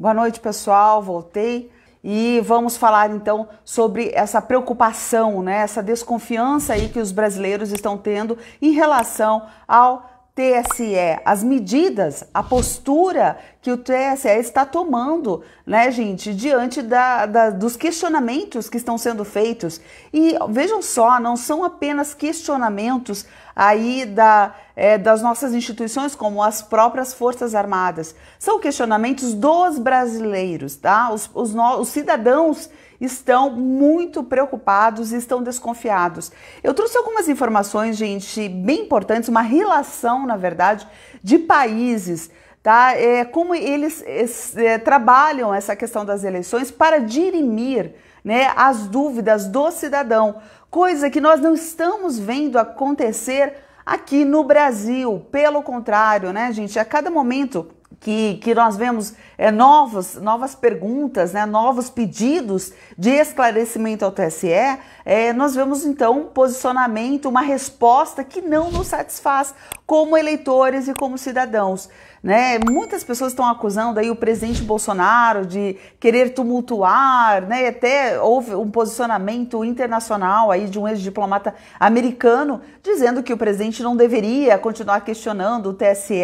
Boa noite, pessoal. Voltei e vamos falar então sobre essa preocupação, né? Essa desconfiança aí que os brasileiros estão tendo em relação ao TSE, as medidas, a postura que o TSE está tomando, né, gente, diante da, da, dos questionamentos que estão sendo feitos. E vejam só, não são apenas questionamentos aí da, é, das nossas instituições, como as próprias Forças Armadas. São questionamentos dos brasileiros, tá? Os, os, no, os cidadãos estão muito preocupados e estão desconfiados. Eu trouxe algumas informações, gente, bem importantes, uma relação, na verdade, de países tá? É, como eles é, trabalham essa questão das eleições para dirimir né, as dúvidas do cidadão, coisa que nós não estamos vendo acontecer aqui no Brasil. Pelo contrário, né, gente? A cada momento que, que nós vemos é, novos, novas perguntas, né, novos pedidos de esclarecimento ao TSE, é, nós vemos então um posicionamento, uma resposta que não nos satisfaz como eleitores e como cidadãos. Né? Muitas pessoas estão acusando aí o presidente Bolsonaro de querer tumultuar, né? até houve um posicionamento internacional aí de um ex-diplomata americano dizendo que o presidente não deveria continuar questionando o TSE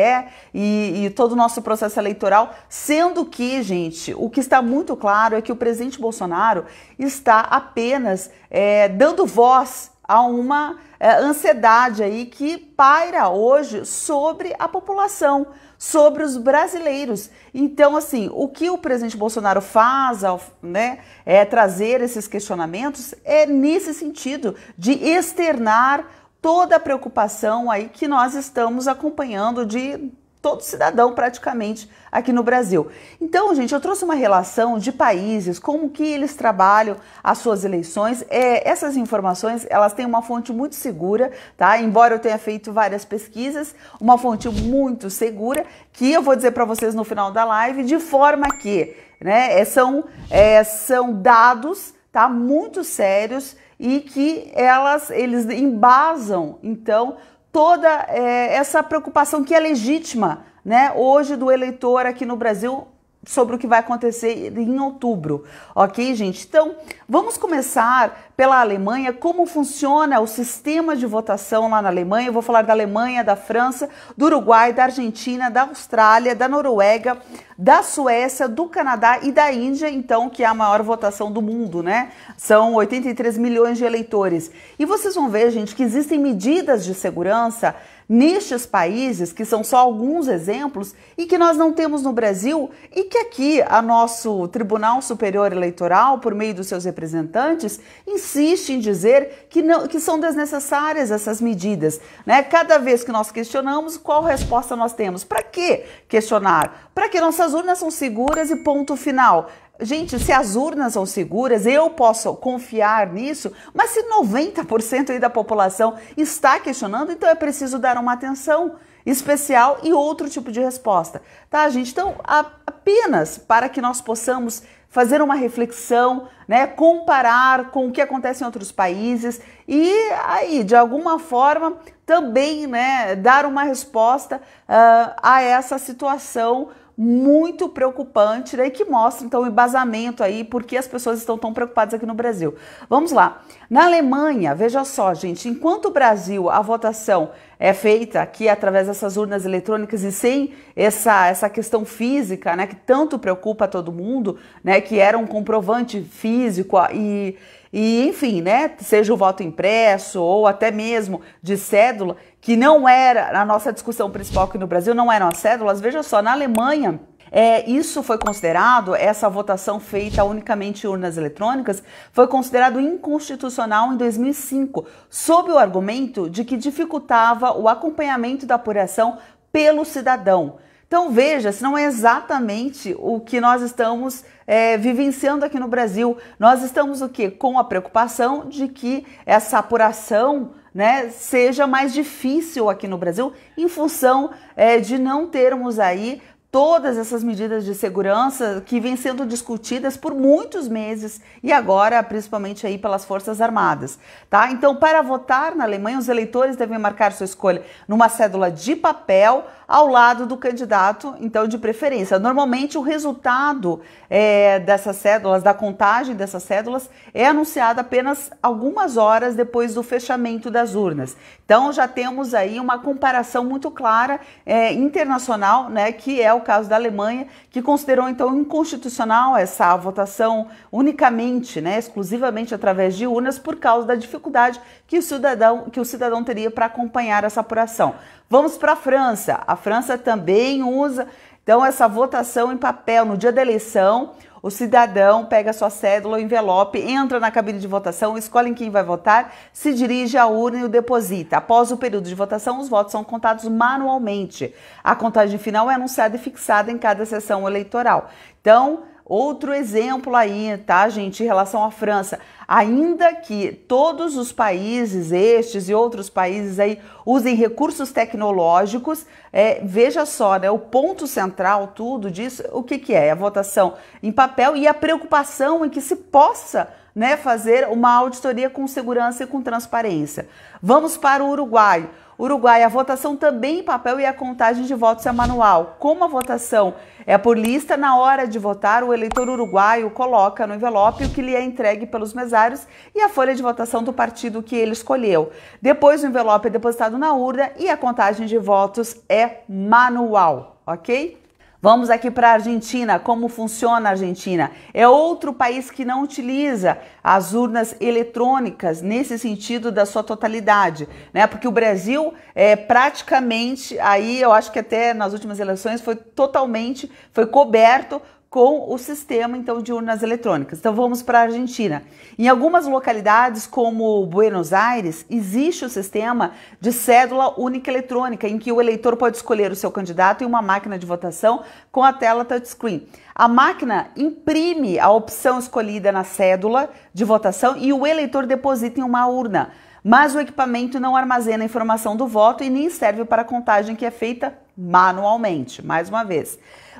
e, e todo o nosso processo eleitoral, sendo Sendo que, gente, o que está muito claro é que o presidente Bolsonaro está apenas é, dando voz a uma é, ansiedade aí que paira hoje sobre a população, sobre os brasileiros. Então, assim, o que o presidente Bolsonaro faz ao né, é, trazer esses questionamentos é nesse sentido de externar toda a preocupação aí que nós estamos acompanhando de todo cidadão praticamente aqui no Brasil. Então, gente, eu trouxe uma relação de países, como que eles trabalham as suas eleições. É, essas informações, elas têm uma fonte muito segura, tá? Embora eu tenha feito várias pesquisas, uma fonte muito segura, que eu vou dizer para vocês no final da live, de forma que, né, é, são, é, são dados, tá, muito sérios e que elas, eles embasam, então, toda é, essa preocupação que é legítima né, hoje do eleitor aqui no Brasil sobre o que vai acontecer em outubro, ok, gente? Então, vamos começar pela Alemanha, como funciona o sistema de votação lá na Alemanha. Eu vou falar da Alemanha, da França, do Uruguai, da Argentina, da Austrália, da Noruega, da Suécia, do Canadá e da Índia, então, que é a maior votação do mundo, né? São 83 milhões de eleitores. E vocês vão ver, gente, que existem medidas de segurança nestes países, que são só alguns exemplos e que nós não temos no Brasil, e que aqui a nosso Tribunal Superior Eleitoral, por meio dos seus representantes, insiste em dizer que, não, que são desnecessárias essas medidas. Né? Cada vez que nós questionamos, qual resposta nós temos? Para que questionar? Para que nossas urnas são seguras e ponto final. Gente, se as urnas são seguras, eu posso confiar nisso, mas se 90% aí da população está questionando, então é preciso dar uma atenção especial e outro tipo de resposta. Tá, gente? Então, apenas para que nós possamos fazer uma reflexão, né, comparar com o que acontece em outros países e aí, de alguma forma, também, né, dar uma resposta uh, a essa situação muito preocupante, e que mostra então o embasamento aí, porque as pessoas estão tão preocupadas aqui no Brasil. Vamos lá. Na Alemanha, veja só, gente, enquanto o Brasil a votação é feita aqui através dessas urnas eletrônicas e sem essa, essa questão física, né, que tanto preocupa todo mundo, né, que era um comprovante físico e e enfim, né, seja o voto impresso ou até mesmo de cédula, que não era a nossa discussão principal aqui no Brasil, não eram as cédulas. Veja só, na Alemanha, é, isso foi considerado, essa votação feita unicamente em urnas eletrônicas, foi considerado inconstitucional em 2005, sob o argumento de que dificultava o acompanhamento da apuração pelo cidadão. Então veja, se não é exatamente o que nós estamos é, vivenciando aqui no Brasil. Nós estamos o que? Com a preocupação de que essa apuração né, seja mais difícil aqui no Brasil, em função é, de não termos aí todas essas medidas de segurança que vêm sendo discutidas por muitos meses e agora principalmente aí pelas Forças Armadas, tá? Então, para votar na Alemanha, os eleitores devem marcar sua escolha numa cédula de papel ao lado do candidato, então de preferência. Normalmente o resultado é, dessas cédulas, da contagem dessas cédulas, é anunciado apenas algumas horas depois do fechamento das urnas. Então já temos aí uma comparação muito clara é, internacional, né, que é o caso da Alemanha, que considerou então inconstitucional essa votação unicamente, né, exclusivamente através de urnas, por causa da dificuldade que o cidadão, que o cidadão teria para acompanhar essa apuração. Vamos para a França. A França também usa então essa votação em papel no dia da eleição o cidadão pega sua cédula ou envelope, entra na cabine de votação, escolhe em quem vai votar, se dirige à urna e o deposita. Após o período de votação, os votos são contados manualmente. A contagem final é anunciada e fixada em cada sessão eleitoral. Então, Outro exemplo aí, tá, gente, em relação à França. Ainda que todos os países, estes e outros países aí, usem recursos tecnológicos, é, veja só, né, o ponto central tudo disso, o que, que é? é? A votação em papel e a preocupação em que se possa né, fazer uma auditoria com segurança e com transparência. Vamos para o Uruguai. Uruguai, a votação também em papel e a contagem de votos é manual. Como a votação é por lista, na hora de votar, o eleitor uruguaio coloca no envelope o que lhe é entregue pelos mesários e a folha de votação do partido que ele escolheu. Depois, o envelope é depositado na urna e a contagem de votos é manual, ok? Vamos aqui para a Argentina. Como funciona a Argentina? É outro país que não utiliza as urnas eletrônicas nesse sentido da sua totalidade, né? Porque o Brasil é praticamente aí, eu acho que até nas últimas eleições foi totalmente foi coberto com o sistema então de urnas eletrônicas. Então vamos para a Argentina. Em algumas localidades, como Buenos Aires, existe o sistema de cédula única eletrônica, em que o eleitor pode escolher o seu candidato em uma máquina de votação com a tela touchscreen. A máquina imprime a opção escolhida na cédula de votação e o eleitor deposita em uma urna. Mas o equipamento não armazena a informação do voto e nem serve para a contagem que é feita manualmente. Mais uma vez.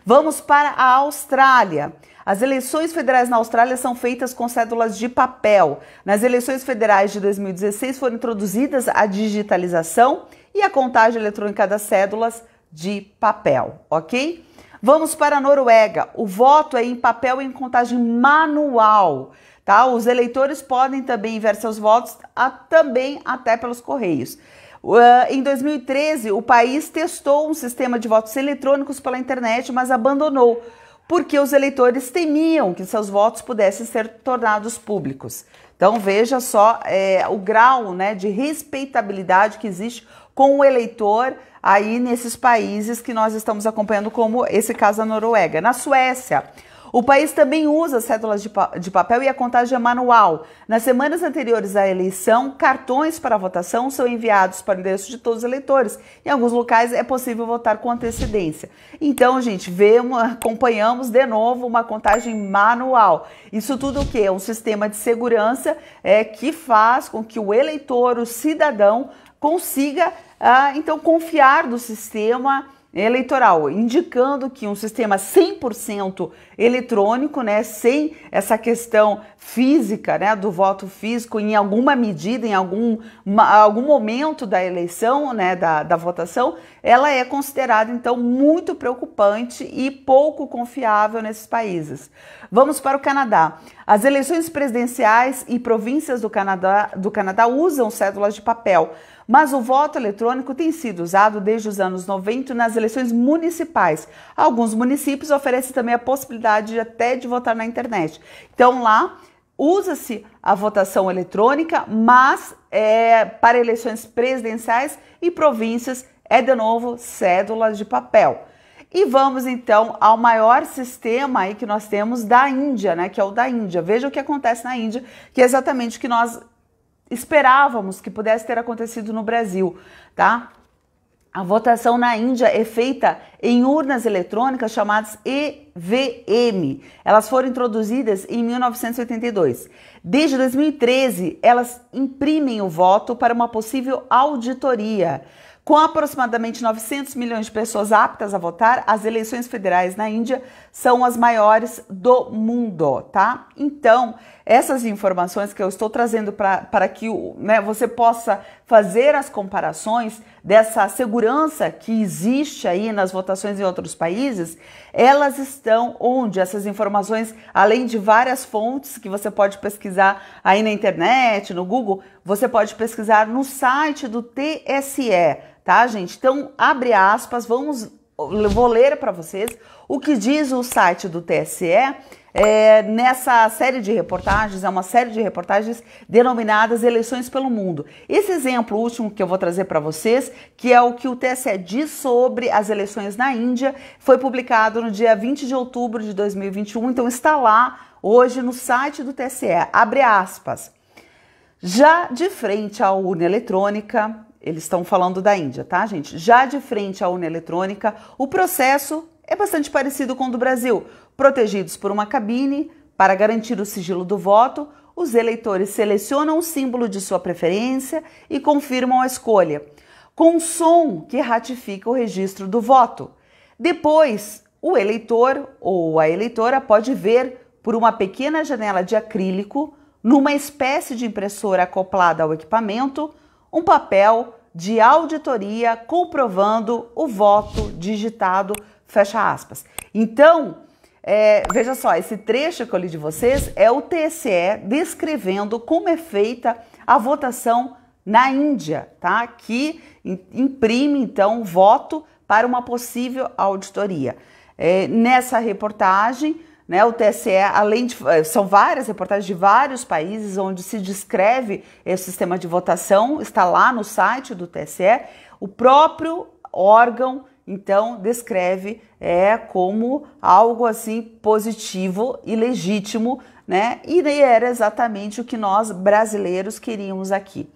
Vamos para a Austrália. As eleições federais na Austrália são feitas com cédulas de papel. Nas eleições federais de 2016 foram introduzidas a digitalização e a contagem eletrônica das cédulas de papel, ok? Vamos para a Noruega. O voto é em papel e em contagem manual, tá? Os eleitores podem também enviar seus votos a, também até pelos correios. Ah, em 2013, o país testou um sistema de votos eletrônicos pela internet, mas abandonou, porque os eleitores temiam que seus votos pudessem ser tornados públicos. Então veja só é, o grau né, de respeitabilidade que existe com o eleitor aí nesses países que nós estamos acompanhando, como esse caso da Noruega. Na Suécia, o país também usa cédulas de, pa de papel e a contagem é manual. Nas semanas anteriores à eleição, cartões para votação são enviados para o endereço de todos os eleitores. Em alguns locais é possível votar com antecedência. Então, gente, vemos, acompanhamos de novo uma contagem manual. Isso tudo o que? É um sistema de segurança é, que faz com que o eleitor, o cidadão, consiga ah, então confiar no sistema eleitoral, indicando que um sistema 100% eletrônico, né, sem essa questão física, né, do voto físico, em alguma medida, em algum, algum momento da eleição, né, da, da votação, ela é considerada, então, muito preocupante e pouco confiável nesses países. Vamos para o Canadá. As eleições presidenciais e províncias do Canadá, do Canadá usam cédulas de papel, mas o voto eletrônico tem sido usado desde os anos 90 nas eleições municipais. Alguns municípios oferecem também a possibilidade de até de votar na internet. Então lá usa-se a votação eletrônica, mas é, para eleições presidenciais e províncias é de novo cédulas de papel. E vamos então ao maior sistema aí que nós temos da Índia, né? Que é o da Índia. Veja o que acontece na Índia, que é exatamente o que nós esperávamos que pudesse ter acontecido no Brasil, tá? A votação na Índia é feita em urnas eletrônicas chamadas EVM. Elas foram introduzidas em 1982. Desde 2013, elas imprimem o voto para uma possível auditoria. Com aproximadamente 900 milhões de pessoas aptas a votar, as eleições federais na Índia são as maiores do mundo, tá? Então, essas informações que eu estou trazendo para que né, você possa fazer as comparações dessa segurança que existe aí nas votações em outros países, elas estão onde? Essas informações, além de várias fontes que você pode pesquisar aí na internet, no Google, você pode pesquisar no site do TSE tá, gente? Então, abre aspas, vamos vou ler para vocês o que diz o site do TSE é, nessa série de reportagens, é uma série de reportagens denominadas Eleições pelo Mundo. Esse exemplo último que eu vou trazer para vocês, que é o que o TSE diz sobre as eleições na Índia, foi publicado no dia 20 de outubro de 2021, então está lá hoje no site do TSE. Abre aspas. Já de frente à urna eletrônica, eles estão falando da Índia, tá, gente? Já de frente à urna eletrônica, o processo é bastante parecido com o do Brasil. Protegidos por uma cabine, para garantir o sigilo do voto, os eleitores selecionam o símbolo de sua preferência e confirmam a escolha, com um som que ratifica o registro do voto. Depois, o eleitor ou a eleitora pode ver por uma pequena janela de acrílico, numa espécie de impressora acoplada ao equipamento, um papel de auditoria comprovando o voto digitado, fecha aspas. Então, é, veja só, esse trecho que eu li de vocês é o TSE descrevendo como é feita a votação na Índia, tá? Que imprime então o voto para uma possível auditoria. É, nessa reportagem, né, o TSE, além de. Eh, são várias reportagens de vários países onde se descreve esse sistema de votação, está lá no site do TSE. O próprio órgão, então, descreve é, como algo assim positivo e legítimo, né? E era exatamente o que nós brasileiros queríamos aqui.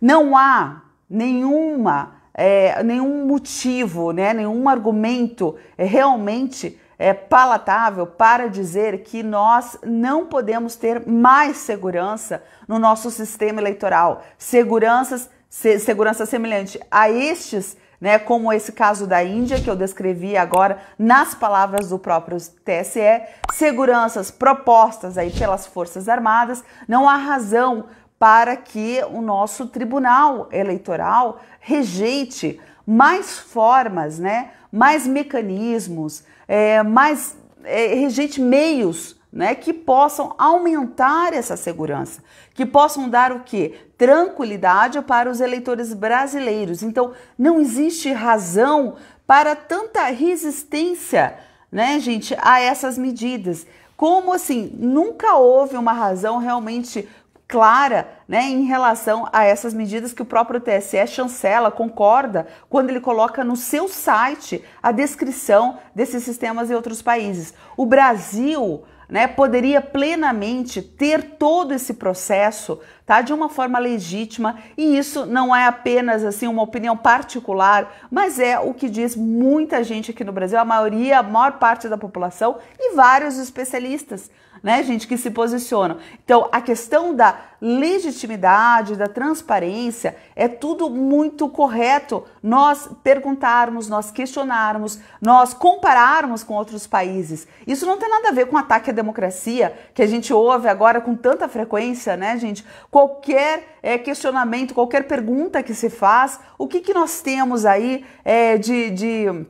Não há nenhuma. É, nenhum motivo, né, nenhum argumento eh, realmente é, palatável para dizer que nós não podemos ter mais segurança no nosso sistema eleitoral. Seguranças, se, segurança semelhante a estes, né, como esse caso da Índia, que eu descrevi agora nas palavras do próprio TSE, seguranças propostas aí pelas Forças Armadas, não há razão para que o nosso tribunal eleitoral rejeite mais formas, né? mais mecanismos, é, mais é, gente, meios né? que possam aumentar essa segurança, que possam dar o que Tranquilidade para os eleitores brasileiros. Então, não existe razão para tanta resistência, né, gente, a essas medidas. Como assim? Nunca houve uma razão realmente clara né, em relação a essas medidas que o próprio TSE chancela, concorda, quando ele coloca no seu site a descrição desses sistemas em outros países. O Brasil. Né, poderia plenamente ter todo esse processo tá, de uma forma legítima, e isso não é apenas assim uma opinião particular, mas é o que diz muita gente aqui no Brasil, a maioria, a maior parte da população e vários especialistas né, gente, que se posicionam. Então, a questão da legitimidade, da transparência, é tudo muito correto nós perguntarmos, nós questionarmos, nós compararmos com outros países. Isso não tem nada a ver com ataque à democracia, que a gente ouve agora com tanta frequência, né, gente? Qualquer é, questionamento, qualquer pergunta que se faz, o que, que nós temos aí é, de, de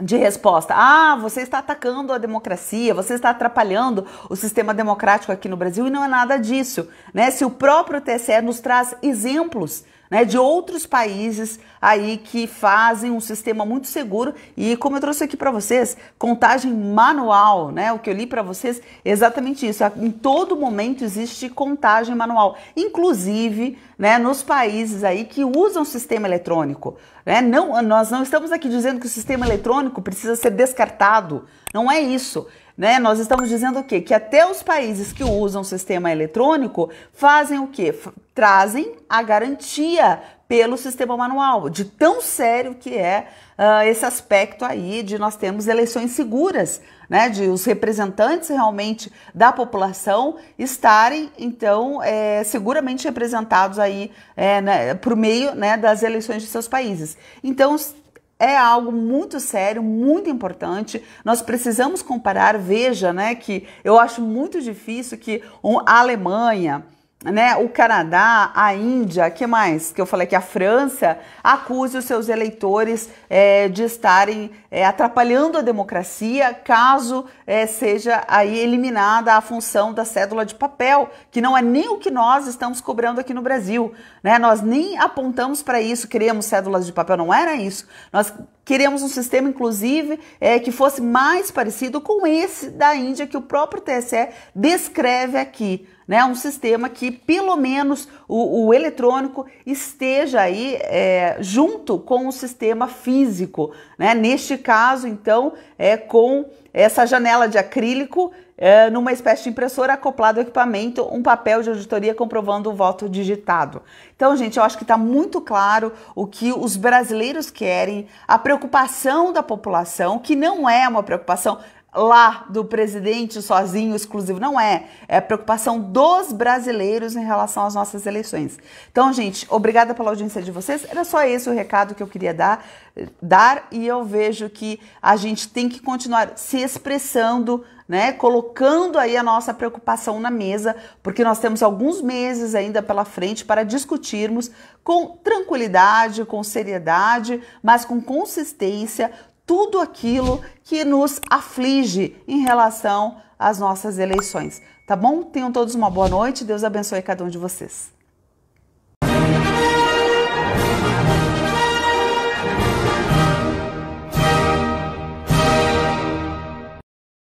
de resposta. Ah, você está atacando a democracia, você está atrapalhando o sistema democrático aqui no Brasil e não é nada disso, né? Se o próprio TSE nos traz exemplos né, de outros países aí que fazem um sistema muito seguro e como eu trouxe aqui para vocês, contagem manual, né, o que eu li para vocês, é exatamente isso. Em todo momento existe contagem manual, inclusive, né, nos países aí que usam sistema eletrônico, né? Não, nós não estamos aqui dizendo que o sistema eletrônico precisa ser descartado, não é isso. Né? Nós estamos dizendo o quê? Que até os países que usam sistema eletrônico fazem o quê? Trazem a garantia pelo sistema manual, de tão sério que é uh, esse aspecto aí de nós termos eleições seguras, né? De os representantes realmente da população estarem, então, é, seguramente representados aí é, né, por meio né, das eleições de seus países. Então, é algo muito sério, muito importante. Nós precisamos comparar. Veja, né, que eu acho muito difícil que a Alemanha, né, o Canadá, a Índia, que mais? Que eu falei que a França acuse os seus eleitores é, de estarem é, atrapalhando a democracia, caso é, seja aí eliminada a função da cédula de papel, que não é nem o que nós estamos cobrando aqui no Brasil, né? Nós nem apontamos para isso, criamos cédulas de papel, não era isso. Nós Queríamos um sistema, inclusive, é, que fosse mais parecido com esse da Índia, que o próprio TSE descreve aqui. Né, um sistema que pelo menos o, o eletrônico esteja aí é, junto com o sistema físico, né? Neste caso, então, é com essa janela de acrílico é, numa espécie de impressora acoplado ao equipamento, um papel de auditoria comprovando o voto digitado. Então, gente, eu acho que está muito claro o que os brasileiros querem, a preocupação da população, que não é uma preocupação lá do presidente sozinho, exclusivo. Não é. É a preocupação dos brasileiros em relação às nossas eleições. Então, gente, obrigada pela audiência de vocês. Era só esse o recado que eu queria dar. dar e eu vejo que a gente tem que continuar se expressando. Né, colocando aí a nossa preocupação na mesa, porque nós temos alguns meses ainda pela frente para discutirmos com tranquilidade, com seriedade, mas com consistência tudo aquilo que nos aflige em relação às nossas eleições. Tá bom? Tenham todos uma boa noite. Deus abençoe cada um de vocês.